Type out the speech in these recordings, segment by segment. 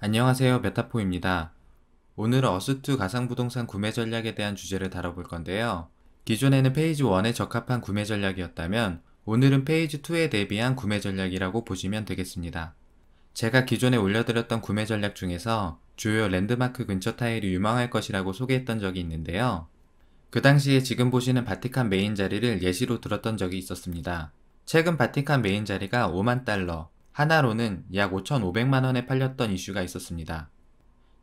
안녕하세요. 메타포입니다. 오늘은 어스투 가상부동산 구매 전략에 대한 주제를 다뤄볼 건데요. 기존에는 페이지 1에 적합한 구매 전략이었다면 오늘은 페이지 2에 대비한 구매 전략이라고 보시면 되겠습니다. 제가 기존에 올려드렸던 구매 전략 중에서 주요 랜드마크 근처 타일이 유망할 것이라고 소개했던 적이 있는데요. 그 당시에 지금 보시는 바티칸 메인 자리를 예시로 들었던 적이 있었습니다. 최근 바티칸 메인 자리가 5만 달러, 하나로는 약 5,500만원에 팔렸던 이슈가 있었습니다.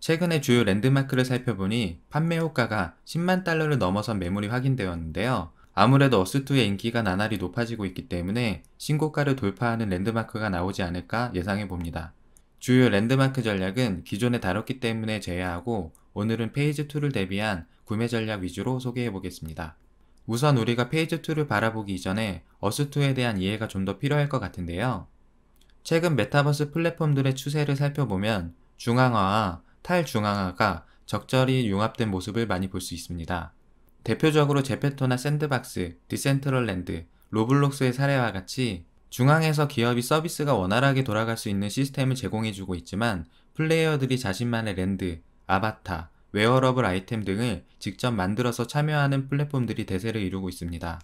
최근에 주요 랜드마크를 살펴보니 판매 효과가 10만 달러를 넘어선 매물이 확인되었는데요. 아무래도 어스2의 인기가 나날이 높아지고 있기 때문에 신고가를 돌파하는 랜드마크가 나오지 않을까 예상해 봅니다. 주요 랜드마크 전략은 기존에 다뤘기 때문에 제외하고 오늘은 페이지2를 대비한 구매 전략 위주로 소개해 보겠습니다. 우선 우리가 페이지2를 바라보기 이전에 어스2에 대한 이해가 좀 더 필요할 것 같은데요. 최근 메타버스 플랫폼들의 추세를 살펴보면 중앙화와 탈중앙화가 적절히 융합된 모습을 많이 볼 수 있습니다. 대표적으로 제페토나 샌드박스, 디센트럴랜드, 로블록스의 사례와 같이 중앙에서 기업이 서비스가 원활하게 돌아갈 수 있는 시스템을 제공해주고 있지만 플레이어들이 자신만의 랜드, 아바타, 웨어러블 아이템 등을 직접 만들어서 참여하는 플랫폼들이 대세를 이루고 있습니다.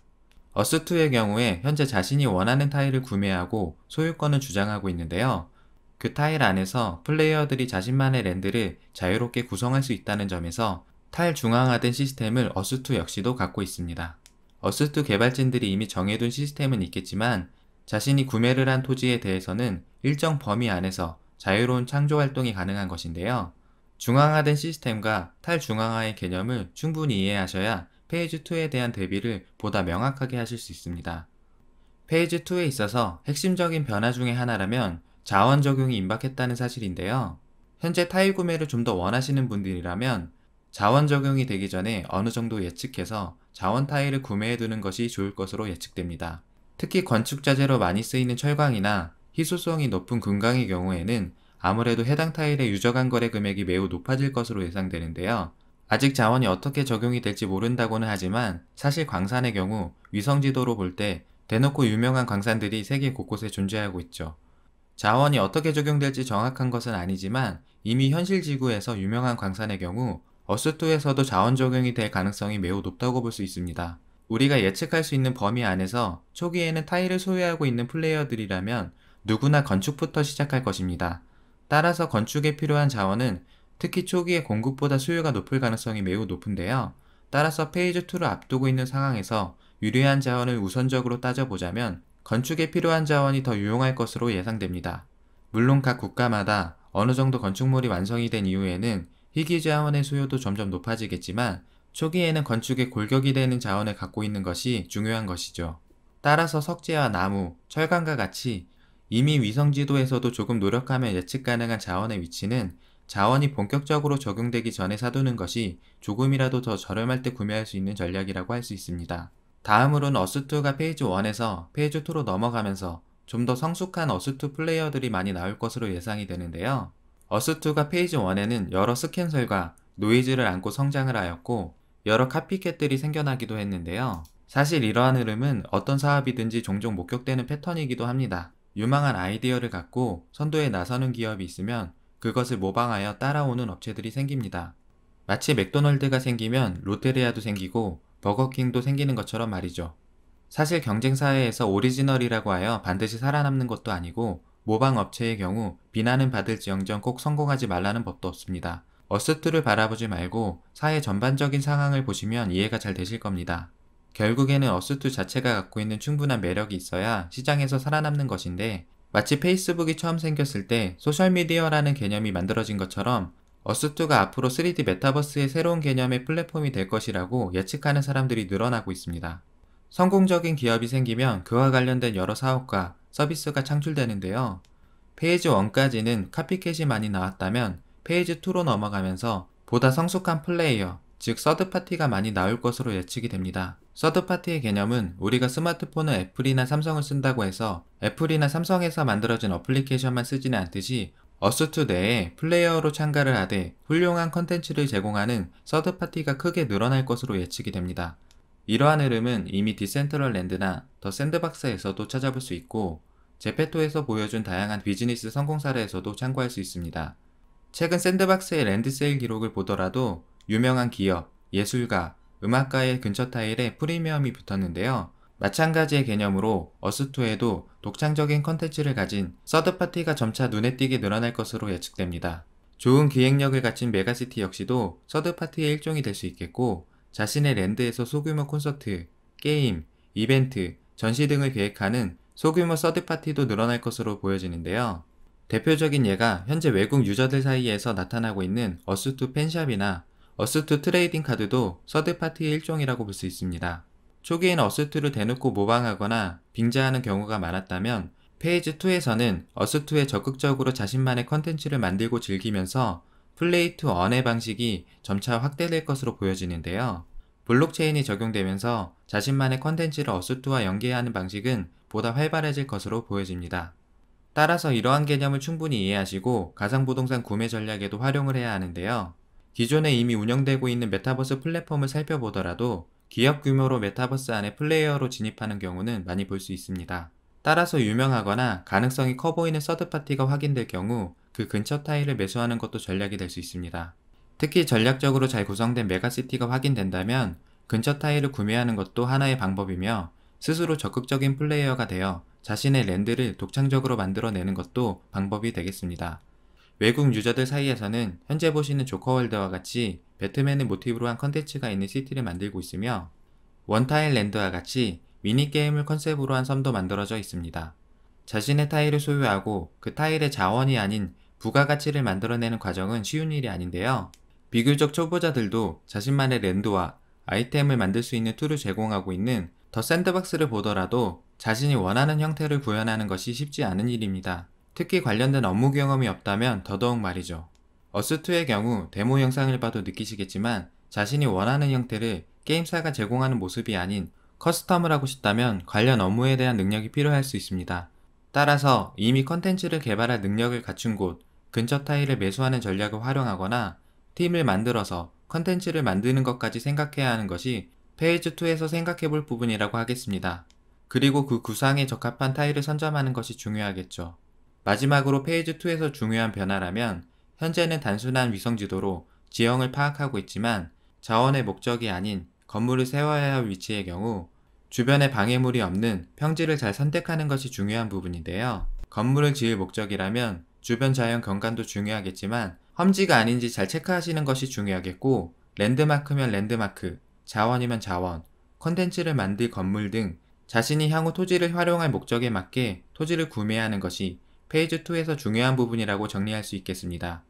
어스2의 경우에 현재 자신이 원하는 타일을 구매하고 소유권을 주장하고 있는데요. 그 타일 안에서 플레이어들이 자신만의 랜드를 자유롭게 구성할 수 있다는 점에서 타일 중앙화된 시스템을 어스2 역시도 갖고 있습니다. 어스2 개발진들이 이미 정해둔 시스템은 있겠지만 자신이 구매를 한 토지에 대해서는 일정 범위 안에서 자유로운 창조 활동이 가능한 것인데요. 중앙화된 시스템과 탈중앙화의 개념을 충분히 이해하셔야 페이지2에 대한 대비를 보다 명확하게 하실 수 있습니다. 페이지2에 있어서 핵심적인 변화 중의 하나라면 자원 적용이 임박했다는 사실인데요. 현재 타일 구매를 좀 더 원하시는 분들이라면 자원 적용이 되기 전에 어느 정도 예측해서 자원 타일을 구매해 두는 것이 좋을 것으로 예측됩니다. 특히 건축자재로 많이 쓰이는 철강이나 희소성이 높은 금강의 경우에는 아무래도 해당 타일의 유저간 거래 금액이 매우 높아질 것으로 예상되는데요. 아직 자원이 어떻게 적용이 될지 모른다고는 하지만 사실 광산의 경우 위성 지도로 볼 때 대놓고 유명한 광산들이 세계 곳곳에 존재하고 있죠. 자원이 어떻게 적용될지 정확한 것은 아니지만 이미 현실 지구에서 유명한 광산의 경우 어스투에서도 자원 적용이 될 가능성이 매우 높다고 볼 수 있습니다. 우리가 예측할 수 있는 범위 안에서 초기에는 타일을 소유하고 있는 플레이어들이라면 누구나 건축부터 시작할 것입니다. 따라서 건축에 필요한 자원은 특히 초기에 공급보다 수요가 높을 가능성이 매우 높은데요. 따라서 페이즈2를 앞두고 있는 상황에서 유리한 자원을 우선적으로 따져보자면 건축에 필요한 자원이 더 유용할 것으로 예상됩니다. 물론 각 국가마다 어느 정도 건축물이 완성이 된 이후에는 희귀 자원의 수요도 점점 높아지겠지만 초기에는 건축에 골격이 되는 자원을 갖고 있는 것이 중요한 것이죠. 따라서 석재와 나무, 철강과 같이 이미 위성지도에서도 조금 노력하면 예측 가능한 자원의 위치는 자원이 본격적으로 적용되기 전에 사두는 것이 조금이라도 더 저렴할 때 구매할 수 있는 전략이라고 할 수 있습니다. 다음으론 어스2가 페이지 1에서 페이지 2로 넘어가면서 좀 더 성숙한 어스2 플레이어들이 많이 나올 것으로 예상이 되는데요. 어스2가 페이지 1에는 여러 스캔설과 노이즈를 안고 성장을 하였고 여러 카피캣들이 생겨나기도 했는데요. 사실 이러한 흐름은 어떤 사업이든지 종종 목격되는 패턴이기도 합니다. 유망한 아이디어를 갖고 선도에 나서는 기업이 있으면 그것을 모방하여 따라오는 업체들이 생깁니다. 마치 맥도널드가 생기면 롯데리아도 생기고 버거킹도 생기는 것처럼 말이죠. 사실 경쟁 사회에서 오리지널이라고 하여 반드시 살아남는 것도 아니고 모방 업체의 경우 비난은 받을 지언정 꼭 성공하지 말라는 법도 없습니다. 어스트를 바라보지 말고 사회 전반적인 상황을 보시면 이해가 잘 되실 겁니다. 결국에는 어스트 자체가 갖고 있는 충분한 매력이 있어야 시장에서 살아남는 것인데 마치 페이스북이 처음 생겼을 때 소셜미디어라는 개념이 만들어진 것처럼 어스2가 앞으로 3D 메타버스의 새로운 개념의 플랫폼이 될 것이라고 예측하는 사람들이 늘어나고 있습니다. 성공적인 기업이 생기면 그와 관련된 여러 사업과 서비스가 창출되는데요. 페이지 1까지는 카피캣이 많이 나왔다면 페이지 2로 넘어가면서 보다 성숙한 플레이어, 즉 서드파티가 많이 나올 것으로 예측이 됩니다. 서드파티의 개념은 우리가 스마트폰은 애플이나 삼성을 쓴다고 해서 애플이나 삼성에서 만들어진 어플리케이션만 쓰지는 않듯이 어스투 내에 플레이어로 참가를 하되 훌륭한 컨텐츠를 제공하는 서드파티가 크게 늘어날 것으로 예측이 됩니다. 이러한 흐름은 이미 디센트럴랜드나 더 샌드박스에서도 찾아볼 수 있고 제페토에서 보여준 다양한 비즈니스 성공 사례에서도 참고할 수 있습니다. 최근 샌드박스의 랜드세일 기록을 보더라도 유명한 기업, 예술가, 음악가의 근처 타일에 프리미엄이 붙었는데요. 마찬가지의 개념으로 어스2에도 독창적인 컨텐츠를 가진 서드파티가 점차 눈에 띄게 늘어날 것으로 예측됩니다. 좋은 기획력을 가진 메가시티 역시도 서드파티의 일종이 될 수 있겠고 자신의 랜드에서 소규모 콘서트, 게임, 이벤트, 전시 등을 계획하는 소규모 서드파티도 늘어날 것으로 보여지는데요. 대표적인 예가 현재 외국 유저들 사이에서 나타나고 있는 어스2 팬샵이나 어스트 트레이딩 카드도 서드파티의 일종이라고 볼 수 있습니다. 초기엔 어스트를 대놓고 모방하거나 빙자하는 경우가 많았다면 페이지2에서는 어스트에 적극적으로 자신만의 컨텐츠를 만들고 즐기면서 플레이 투 언의 방식이 점차 확대될 것으로 보여지는데요. 블록체인이 적용되면서 자신만의 컨텐츠를 어스트와 연계하는 방식은 보다 활발해질 것으로 보여집니다. 따라서 이러한 개념을 충분히 이해하시고 가상부동산 구매 전략에도 활용을 해야 하는데요. 기존에 이미 운영되고 있는 메타버스 플랫폼을 살펴보더라도 기업 규모로 메타버스 안에 플레이어로 진입하는 경우는 많이 볼 수 있습니다. 따라서 유명하거나 가능성이 커 보이는 서드파티가 확인될 경우 그 근처 타일을 매수하는 것도 전략이 될 수 있습니다. 특히 전략적으로 잘 구성된 메가시티가 확인된다면 근처 타일을 구매하는 것도 하나의 방법이며 스스로 적극적인 플레이어가 되어 자신의 랜드를 독창적으로 만들어내는 것도 방법이 되겠습니다. 외국 유저들 사이에서는 현재 보시는 조커월드와 같이 배트맨을 모티브로 한 컨텐츠가 있는 시티를 만들고 있으며 원타일랜드와 같이 미니게임을 컨셉으로 한 섬도 만들어져 있습니다. 자신의 타일을 소유하고 그 타일의 자원이 아닌 부가가치를 만들어내는 과정은 쉬운 일이 아닌데요. 비교적 초보자들도 자신만의 랜드와 아이템을 만들 수 있는 툴을 제공하고 있는 더 샌드박스를 보더라도 자신이 원하는 형태를 구현하는 것이 쉽지 않은 일입니다. 특히 관련된 업무 경험이 없다면 더더욱 말이죠. 어스2의 경우 데모 영상을 봐도 느끼시겠지만 자신이 원하는 형태를 게임사가 제공하는 모습이 아닌 커스텀을 하고 싶다면 관련 업무에 대한 능력이 필요할 수 있습니다. 따라서 이미 컨텐츠를 개발할 능력을 갖춘 곳, 근처 타일을 매수하는 전략을 활용하거나 팀을 만들어서 컨텐츠를 만드는 것까지 생각해야 하는 것이 페이즈2에서 생각해 볼 부분이라고 하겠습니다. 그리고 그 구상에 적합한 타일을 선점하는 것이 중요하겠죠. 마지막으로 페이지 2에서 중요한 변화라면 현재는 단순한 위성 지도로 지형을 파악하고 있지만 자원의 목적이 아닌 건물을 세워야 할 위치의 경우 주변에 방해물이 없는 평지를 잘 선택하는 것이 중요한 부분인데요. 건물을 지을 목적이라면 주변 자연 경관도 중요하겠지만 험지가 아닌지 잘 체크하시는 것이 중요하겠고 랜드마크면 랜드마크, 자원이면 자원, 컨텐츠를 만들 건물 등 자신이 향후 토지를 활용할 목적에 맞게 토지를 구매하는 것이 페이지 2에서 중요한 부분이라고 정리할 수 있겠습니다.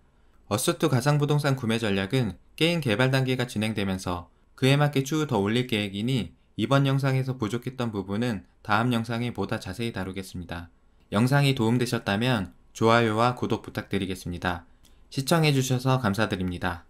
어스투 가상부동산 구매 전략은 게임 개발 단계가 진행되면서 그에 맞게 추후 더 올릴 계획이니 이번 영상에서 부족했던 부분은 다음 영상에 보다 자세히 다루겠습니다. 영상이 도움되셨다면 좋아요와 구독 부탁드리겠습니다. 시청해주셔서 감사드립니다.